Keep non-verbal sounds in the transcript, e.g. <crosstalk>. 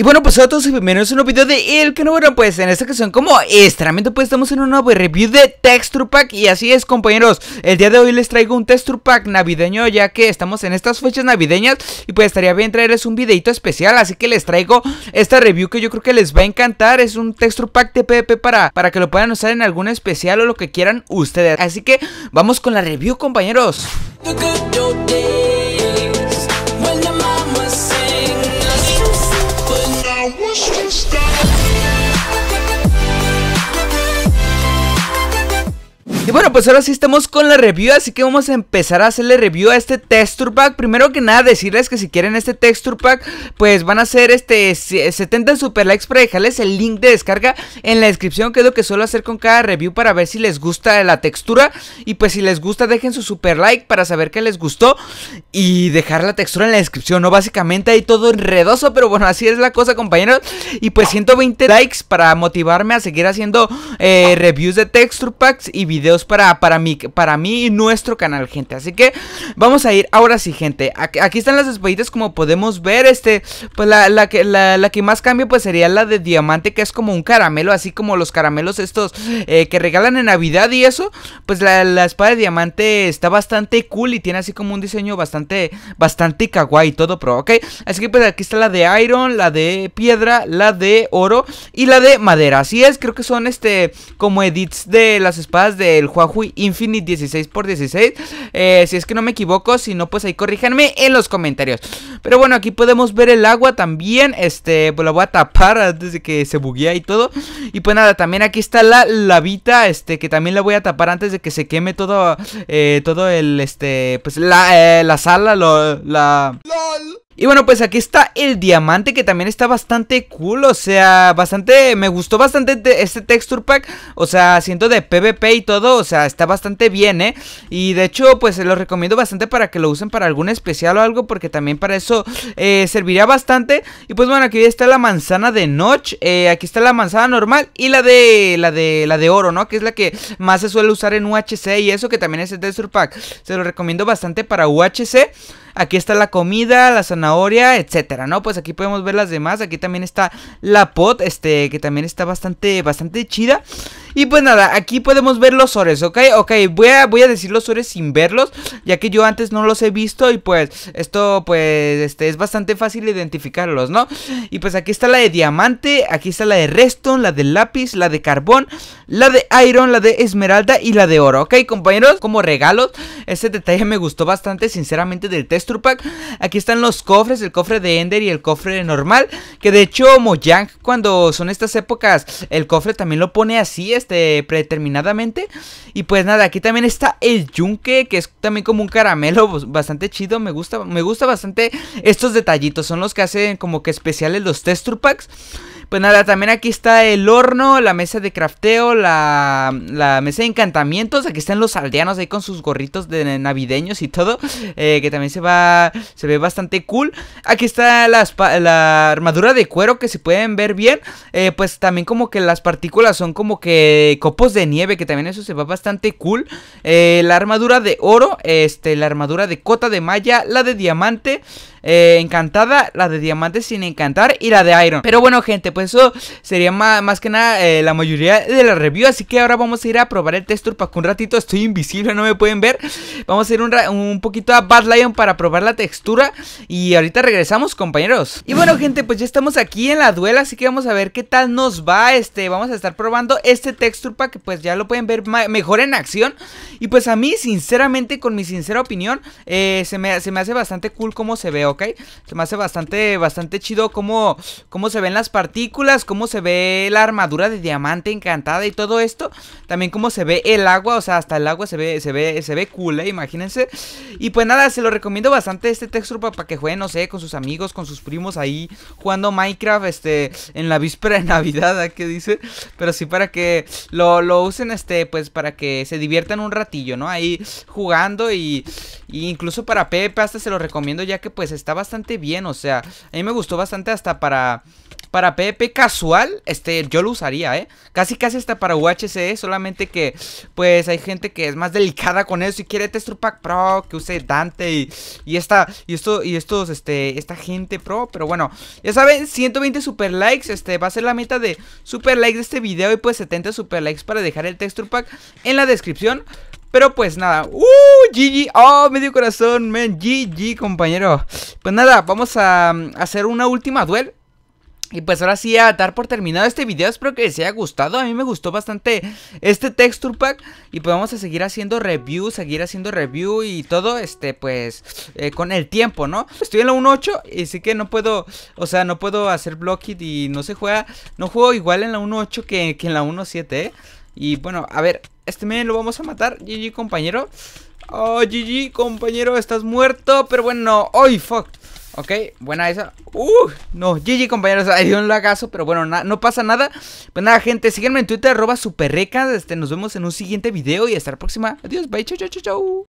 Y bueno, pues a todos y bienvenidos a un nuevo video de El que no bueno, pues en esta ocasión como extrañamente pues estamos en un nuevo review de Texture Pack Y así es compañeros, el día de hoy les traigo un Texture Pack navideño ya que estamos en estas fechas navideñas Y pues estaría bien traerles un videito especial, así que les traigo esta review que yo creo que les va a encantar Es un Texture Pack de PvP para, para que lo puedan usar en algún especial o lo que quieran ustedes Así que vamos con la review compañeros Y bueno, pues ahora sí estamos con la review, así que vamos a empezar a hacerle review a este texture pack. Primero que nada, decirles que si quieren este texture pack, pues van a hacer este 70 eh, super likes para dejarles el link de descarga en la descripción, que es lo que suelo hacer con cada review para ver si les gusta la textura. Y pues si les gusta, dejen su super like para saber que les gustó y dejar la textura en la descripción, ¿no? Básicamente ahí todo enredoso, pero bueno, así es la cosa, compañeros. Y pues 120 likes para motivarme a seguir haciendo eh, reviews de texture packs y videos para, para, mí, para mí y nuestro canal, gente. Así que vamos a ir ahora sí, gente. Aquí están las espaditas como podemos ver. Este, pues la, que, la, que más cambia pues sería la de diamante, que es como un caramelo, así como los caramelos estos eh, que regalan en Navidad y eso. Pues la, espada de diamante está bastante cool y tiene así como un diseño bastante, bastante kawaii todo, pero ¿ok? Así que pues aquí está la de iron, la de piedra, la de oro y la de madera. Así es, creo que son este como edits de las espadas del Huawei Infinite 16x16. Eh, si es que no me equivoco, si no, pues ahí corríjanme en los comentarios. Pero bueno, aquí podemos ver el agua también. Este, pues la voy a tapar antes de que se buguee y todo. Y pues nada, también aquí está la lavita, este, que también la voy a tapar antes de que se queme todo, eh, todo el, este, pues la, eh, la sala, la... Y bueno, pues aquí está el diamante que también está bastante cool, o sea, bastante, me gustó bastante este texture pack, o sea, siento de PvP y todo, o sea, está bastante bien, ¿eh? Y de hecho, pues se lo recomiendo bastante para que lo usen para algún especial o algo, porque también para eso eh, serviría bastante. Y pues bueno, aquí está la manzana de Notch, eh, aquí está la manzana normal y la de, la de, la de oro, ¿no? Que es la que más se suele usar en UHC y eso, que también es el texture pack, se lo recomiendo bastante para UHC. Aquí está la comida, la zanahoria, etcétera, ¿no? Pues aquí podemos ver las demás. Aquí también está la pot, este, que también está bastante, bastante chida. Y pues nada, aquí podemos ver los ores, ¿ok? Ok, voy a, voy a decir los ores sin verlos, ya que yo antes no los he visto y pues esto pues este, es bastante fácil identificarlos, ¿no? Y pues aquí está la de diamante, aquí está la de redstone, la de lápiz, la de carbón, la de iron, la de esmeralda y la de oro, ¿ok? Compañeros, como regalos, este detalle me gustó bastante, sinceramente, del texture pack. Aquí están los cofres, el cofre de ender y el cofre normal, que de hecho Mojang cuando son estas épocas, el cofre también lo pone así, este, predeterminadamente. Y pues nada, aquí también está el yunque, que es también como un caramelo bastante chido. Me gusta, me gusta bastante estos detallitos. Son los que hacen como que especiales los texture packs. Pues nada, también aquí está el horno, la mesa de crafteo, la, la mesa de encantamientos. Aquí están los aldeanos ahí con sus gorritos de navideños y todo. Eh, que también se va. Se ve bastante cool. Aquí está la, armadura de cuero que se pueden ver bien. Eh, pues también como que las partículas son como que copos de nieve. Que también eso se ve bastante cool. Eh, la armadura de oro. Este, la armadura de cota de malla. La de diamante. encantada. La de diamante sin encantar. Y la de iron. Pero bueno, gente, pues. Pues eso sería más, que nada eh, la mayoría de la review. Así que ahora vamos a ir a probar el texture pack un ratito. Estoy invisible, no me pueden ver. Vamos a ir un, poquito a Bad Lion para probar la textura. Y ahorita regresamos, compañeros. Y bueno, gente, pues ya estamos aquí en la duela. Así que vamos a ver qué tal nos va. Este, vamos a estar probando este texture que Pues ya lo pueden ver mejor en acción. Y pues a mí, sinceramente, con mi sincera opinión, eh, se, me, se me hace bastante cool cómo se ve, ¿ok? Se me hace bastante, bastante chido cómo, cómo se ven las partículas cómo se ve la armadura de diamante encantada y todo esto. También cómo se ve el agua, o sea, hasta el agua se ve, se ve, se ve cool, ¿eh? imagínense. Y pues nada, se lo recomiendo bastante este texture para que jueguen, no sé, con sus amigos, con sus primos ahí jugando Minecraft, este, en la víspera de <laughs> Navidad, qué dice? Pero sí para que lo, usen, este, pues para que se diviertan un ratillo, ¿no? Ahí jugando y, y incluso para Pepe hasta se lo recomiendo ya que pues está bastante bien, o sea, a mí me gustó bastante hasta para para PvP casual, este, yo lo usaría, ¿eh? Casi casi está para UHC, solamente que, pues, hay gente que es más <laughs> delicada con eso y quiere Texture este Pack Pro, que use Dante y, y esta, y esto, y estos, este, esta gente pro, pero bueno, ya saben, 120 super likes, este, va a ser la meta de super likes de este video y pues 70 super likes para dejar el Texture Pack en la descripción. Pero pues nada, ¡uh! GG, oh, medio corazón, Man, GG, compañero. Pues nada, vamos a mm, hacer una última duel. Y pues ahora sí a dar por terminado este video, espero que les haya gustado, a mí me gustó bastante este texture pack y pues vamos a seguir haciendo review, seguir haciendo review y todo, este pues eh, con el tiempo, ¿no? Estoy en la 1.8 y sí que no puedo, o sea, no puedo hacer block it y no se juega, no juego igual en la 1.8 que, que en la 1.7, ¿eh? Y bueno, a ver, este me lo vamos a matar, GG compañero. Oh, GG compañero, estás muerto, pero bueno, hoy oh, fuck. Ok, buena esa. ¡Uh! No, GG compañeros, hay <laughs> un lagazo, pero bueno, no pasa nada. Pues nada, gente, síganme en Twitter, arroba superrecas. Este, nos vemos en un siguiente video y hasta la próxima. Adiós, bye, chau, chau, chau.